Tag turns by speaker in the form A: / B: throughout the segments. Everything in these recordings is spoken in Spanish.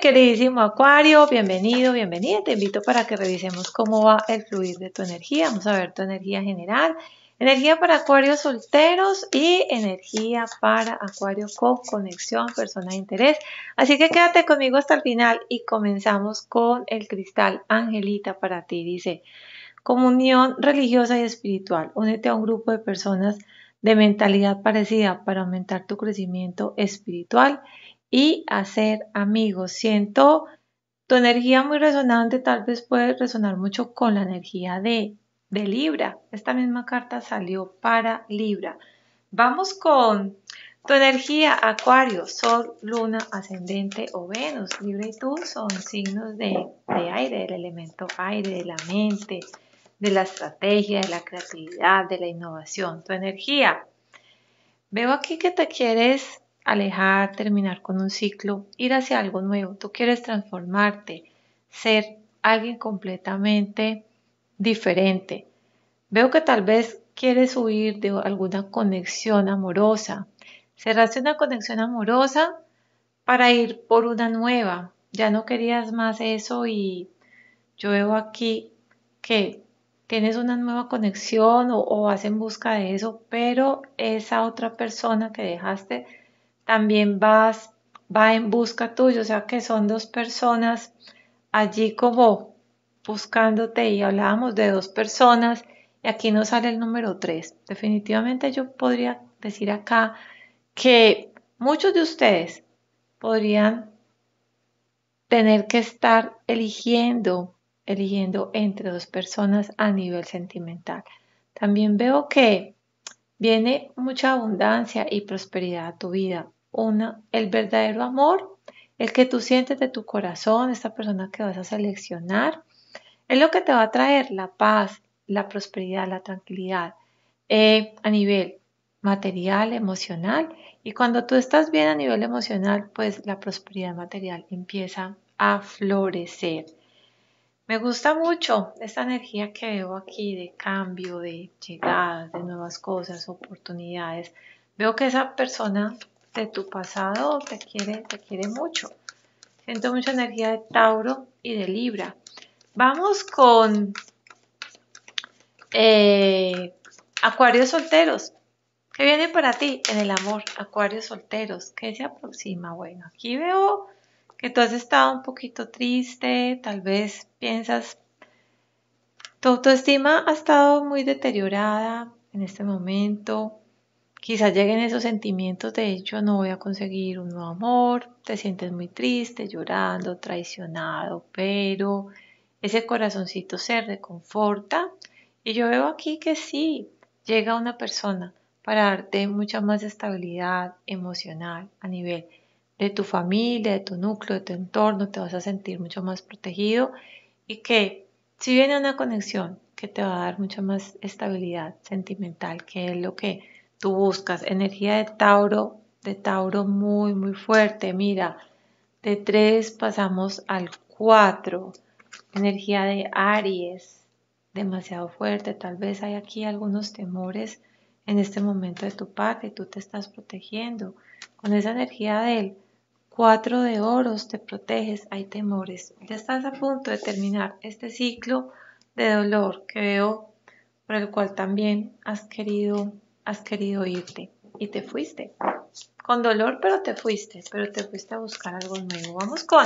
A: queridísimo Acuario, bienvenido, bienvenida. Te invito para que revisemos cómo va el fluir de tu energía. Vamos a ver tu energía general. Energía para acuarios solteros y energía para acuario con conexión, persona de interés. Así que quédate conmigo hasta el final y comenzamos con el cristal angelita para ti. Dice, comunión religiosa y espiritual. Únete a un grupo de personas de mentalidad parecida para aumentar tu crecimiento espiritual y hacer amigos. Siento tu energía muy resonante, tal vez puede resonar mucho con la energía de, de Libra. Esta misma carta salió para Libra. Vamos con tu energía, Acuario, Sol, Luna, Ascendente o Venus, Libra y tú son signos de, de, aire, del elemento aire, de la mente, de la estrategia, de la creatividad, de la innovación. Tu energía. Veo aquí que te quieres alejar, terminar con un ciclo, ir hacia algo nuevo. Tú quieres transformarte, ser alguien completamente diferente. Veo que tal vez quieres huir de alguna conexión amorosa. Cerraste una conexión amorosa para ir por una nueva. Ya no querías más eso y yo veo aquí que tienes una nueva conexión o, vas en busca de eso, pero esa otra persona que dejaste también vas, va en busca tuyo, o sea que son dos personas allí como buscándote y hablábamos de dos personas y aquí nos sale el número tres. Definitivamente yo podría decir acá que muchos de ustedes podrían tener que estar eligiendo, eligiendo entre dos personas a nivel sentimental. También veo que Viene mucha abundancia y prosperidad a tu vida. Una, el verdadero amor, el que tú sientes de tu corazón, esta persona que vas a seleccionar, es lo que te va a traer la paz, la prosperidad, la tranquilidad eh, a nivel material, emocional. Y cuando tú estás bien a nivel emocional, pues la prosperidad material empieza a florecer. Me gusta mucho esta energía que veo aquí de cambio, de llegadas, de nuevas cosas, oportunidades. Veo que esa persona de tu pasado te quiere, te quiere mucho. Siento mucha energía de Tauro y de Libra. Vamos con eh, Acuarios solteros. ¿Qué viene para ti en el amor? Acuarios solteros. ¿Qué se aproxima? Bueno, aquí veo que tú has estado un poquito triste, tal vez piensas, tu autoestima ha estado muy deteriorada en este momento, quizás lleguen esos sentimientos de hecho no voy a conseguir un nuevo amor, te sientes muy triste, llorando, traicionado, pero ese corazoncito se reconforta y yo veo aquí que sí, llega una persona para darte mucha más estabilidad emocional a nivel de tu familia, de tu núcleo, de tu entorno, te vas a sentir mucho más protegido y que si viene una conexión que te va a dar mucha más estabilidad sentimental, que es lo que tú buscas, energía de Tauro, de Tauro muy, muy fuerte, mira, de 3 pasamos al 4, energía de Aries, demasiado fuerte, tal vez hay aquí algunos temores en este momento de tu parte, tú te estás protegiendo con esa energía de él. Cuatro de oros te proteges, hay temores. Ya estás a punto de terminar este ciclo de dolor que veo, por el cual también has querido, has querido irte y te fuiste. Con dolor, pero te fuiste, pero te fuiste a buscar algo nuevo. Vamos con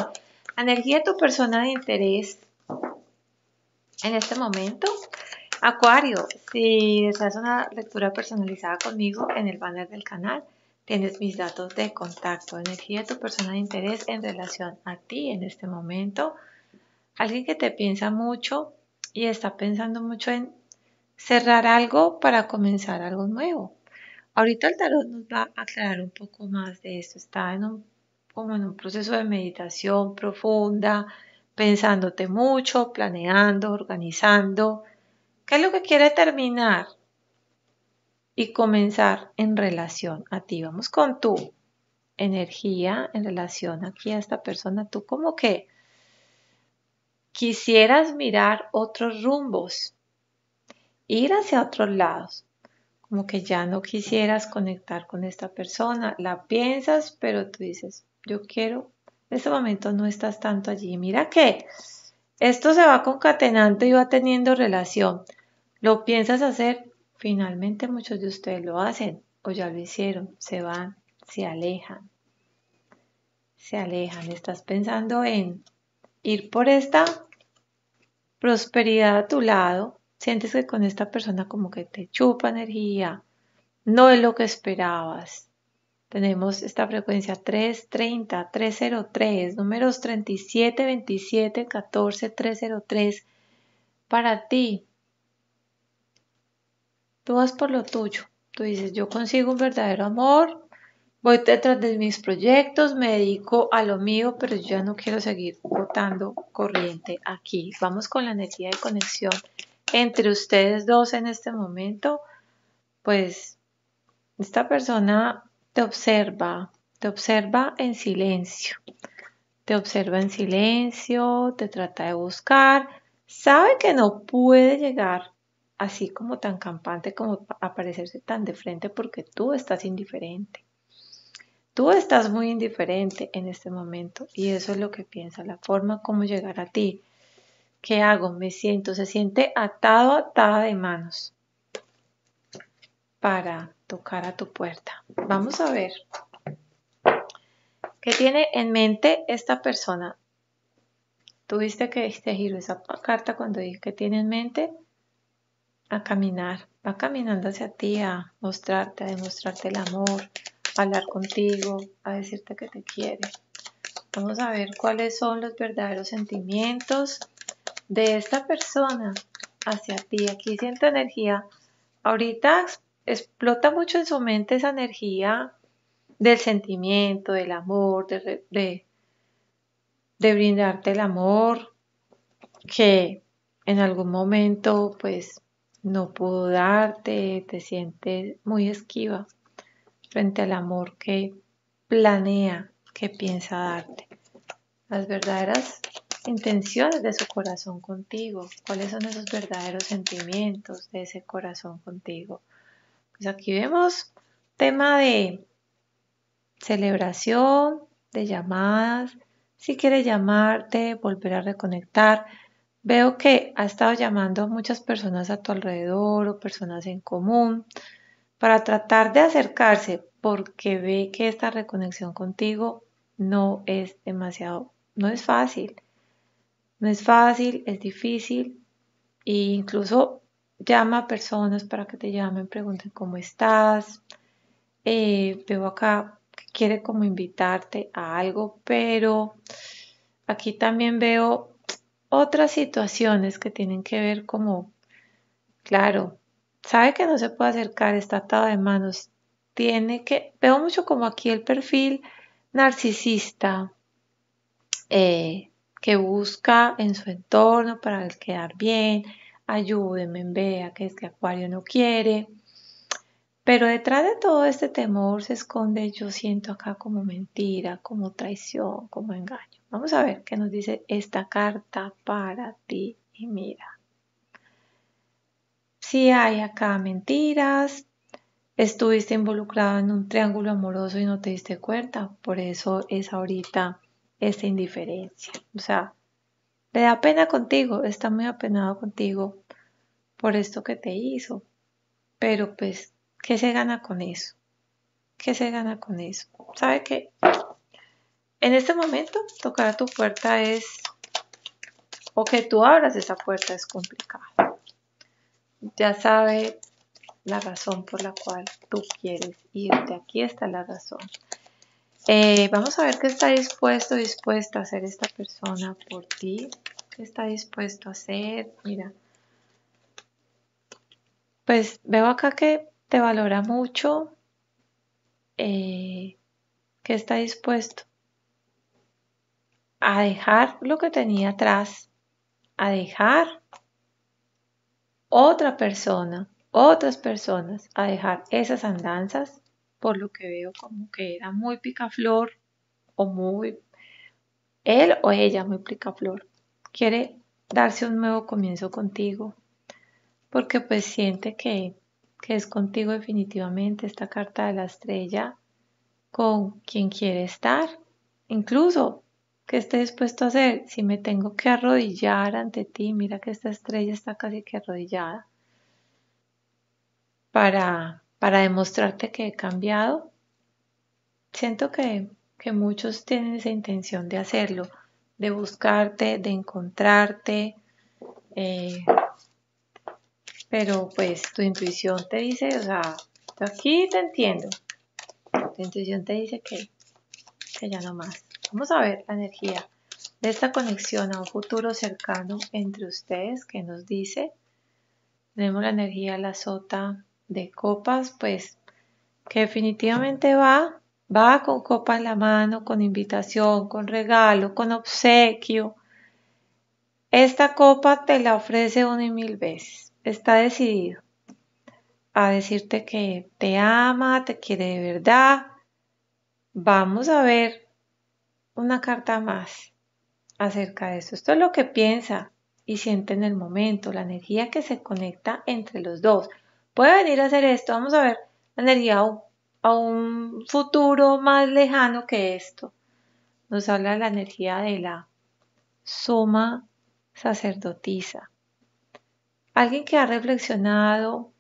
A: energía tu persona de interés en este momento. Acuario, si deseas una lectura personalizada conmigo en el banner del canal, Tienes mis datos de contacto, energía de tu persona de interés en relación a ti en este momento. Alguien que te piensa mucho y está pensando mucho en cerrar algo para comenzar algo nuevo. Ahorita el tarot nos va a aclarar un poco más de esto. Está en como en un proceso de meditación profunda, pensándote mucho, planeando, organizando. ¿Qué es lo que quiere terminar? y comenzar en relación a ti. Vamos con tu energía en relación aquí a esta persona. Tú como que quisieras mirar otros rumbos, ir hacia otros lados, como que ya no quisieras conectar con esta persona. La piensas, pero tú dices, yo quiero, en este momento no estás tanto allí. Mira que esto se va concatenando y va teniendo relación. Lo piensas hacer, Finalmente muchos de ustedes lo hacen o ya lo hicieron, se van, se alejan, se alejan. Estás pensando en ir por esta prosperidad a tu lado. Sientes que con esta persona como que te chupa energía. No es lo que esperabas. Tenemos esta frecuencia 330, 303, números 37, 27, 14, 303 para ti tú vas por lo tuyo. Tú dices, yo consigo un verdadero amor, voy detrás de mis proyectos, me dedico a lo mío, pero yo ya no quiero seguir botando corriente aquí. Vamos con la energía de conexión entre ustedes dos en este momento. Pues esta persona te observa, te observa en silencio, te observa en silencio, te trata de buscar, sabe que no puede llegar así como tan campante como aparecerse tan de frente porque tú estás indiferente. Tú estás muy indiferente en este momento y eso es lo que piensa, la forma como llegar a ti. ¿Qué hago? Me siento, se siente atado, atada de manos para tocar a tu puerta. Vamos a ver qué tiene en mente esta persona. Tuviste que te giro esa carta cuando dije que tiene en mente a caminar. Va caminando hacia ti a mostrarte, a demostrarte el amor, a hablar contigo, a decirte que te quiere. Vamos a ver cuáles son los verdaderos sentimientos de esta persona hacia ti. Aquí siente energía. Ahorita explota mucho en su mente esa energía del sentimiento, del amor, de brindarte el amor que en algún momento pues no pudo darte, te sientes muy esquiva frente al amor que planea, que piensa darte. Las verdaderas intenciones de su corazón contigo, cuáles son esos verdaderos sentimientos de ese corazón contigo. Pues aquí vemos tema de celebración, de llamadas, si quiere llamarte, volver a reconectar, Veo que ha estado llamando a muchas personas a tu alrededor o personas en común para tratar de acercarse porque ve que esta reconexión contigo no es demasiado, no es fácil. No es fácil, es difícil e incluso llama a personas para que te llamen, pregunten cómo estás. Eh, veo acá que quiere como invitarte a algo, pero aquí también veo otras situaciones que tienen que ver como, claro, sabe que no se puede acercar, está atado de manos, tiene que, veo mucho como aquí el perfil narcisista eh, que busca en su entorno para quedar bien, ayúdeme, vea que es que Acuario no quiere. Pero detrás de todo este temor se esconde, yo siento acá como mentira, como traición, como engaño. Vamos a ver qué nos dice esta carta para ti y mira. Si hay acá mentiras, estuviste involucrado en un triángulo amoroso y no te diste cuenta, por eso es ahorita esta indiferencia. O sea, le da pena contigo, está muy apenado contigo por esto que te hizo. Pero pues, ¿qué se gana con eso? ¿Qué se gana con eso? ¿Sabe qué? En este momento, tocar a tu puerta es, o que tú abras esa puerta es complicado. Ya sabe la razón por la cual tú quieres irte. Aquí está la razón. Eh, vamos a ver qué está dispuesto, dispuesta a hacer esta persona por ti. ¿Qué está dispuesto a hacer? Mira, pues veo acá que te valora mucho. Eh, que está dispuesto a dejar lo que tenía atrás, a dejar otra persona, otras personas, a dejar esas andanzas, por lo que veo como que era muy picaflor o muy, él o ella muy picaflor, quiere darse un nuevo comienzo contigo, porque pues siente que, que es contigo definitivamente esta carta de la estrella con quien quiere estar, incluso ¿Qué esté dispuesto a hacer? Si me tengo que arrodillar ante ti, mira que esta estrella está casi que arrodillada para, para demostrarte que he cambiado. Siento que, muchos tienen esa intención de hacerlo, de buscarte, de encontrarte, eh, pero pues tu intuición te dice, o sea, aquí te entiendo, tu intuición te dice que, que ya no más. Vamos a ver la energía de esta conexión a un futuro cercano entre ustedes que nos dice. Tenemos la energía de la sota de copas, pues que definitivamente va, va con copa en la mano, con invitación, con regalo, con obsequio. Esta copa te la ofrece una y mil veces. Está decidido a decirte que te ama, te quiere de verdad. Vamos a ver una carta más acerca de esto. Esto es lo que piensa y siente en el momento, la energía que se conecta entre los dos. Puede venir a hacer esto, vamos a ver, la energía a un futuro más lejano que esto. Nos habla la energía de la suma sacerdotisa. Alguien que ha reflexionado,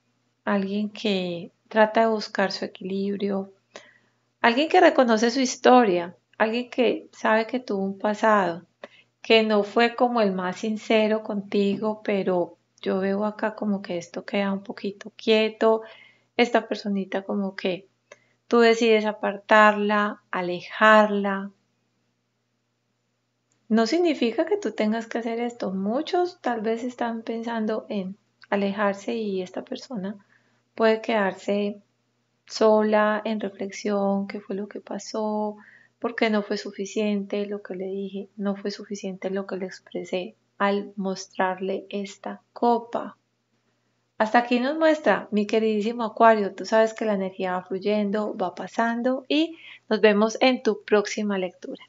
A: alguien que trata de buscar su equilibrio, alguien que reconoce su historia, alguien que sabe que tuvo un pasado, que no fue como el más sincero contigo, pero yo veo acá como que esto queda un poquito quieto, esta personita como que tú decides apartarla, alejarla. No significa que tú tengas que hacer esto. Muchos tal vez están pensando en alejarse y esta persona puede quedarse sola en reflexión, qué fue lo que pasó, porque no fue suficiente lo que le dije, no fue suficiente lo que le expresé al mostrarle esta copa. Hasta aquí nos muestra, mi queridísimo Acuario, tú sabes que la energía va fluyendo, va pasando y nos vemos en tu próxima lectura.